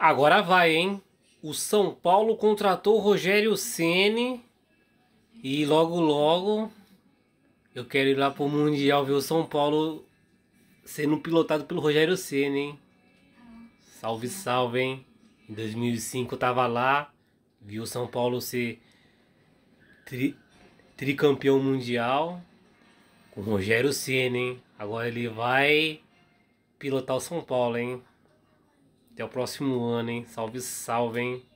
Agora vai, hein? O São Paulo contratou o Rogério Ceni e logo logo eu quero ir lá pro Mundial ver o São Paulo sendo pilotado pelo Rogério Ceni, hein? Salve, salve, hein? Em 2005 eu tava lá, vi o São Paulo ser tri tricampeão mundial com o Rogério Ceni, hein? Agora ele vai pilotar o São Paulo, hein? Até o próximo ano, hein? Salve, salve, hein?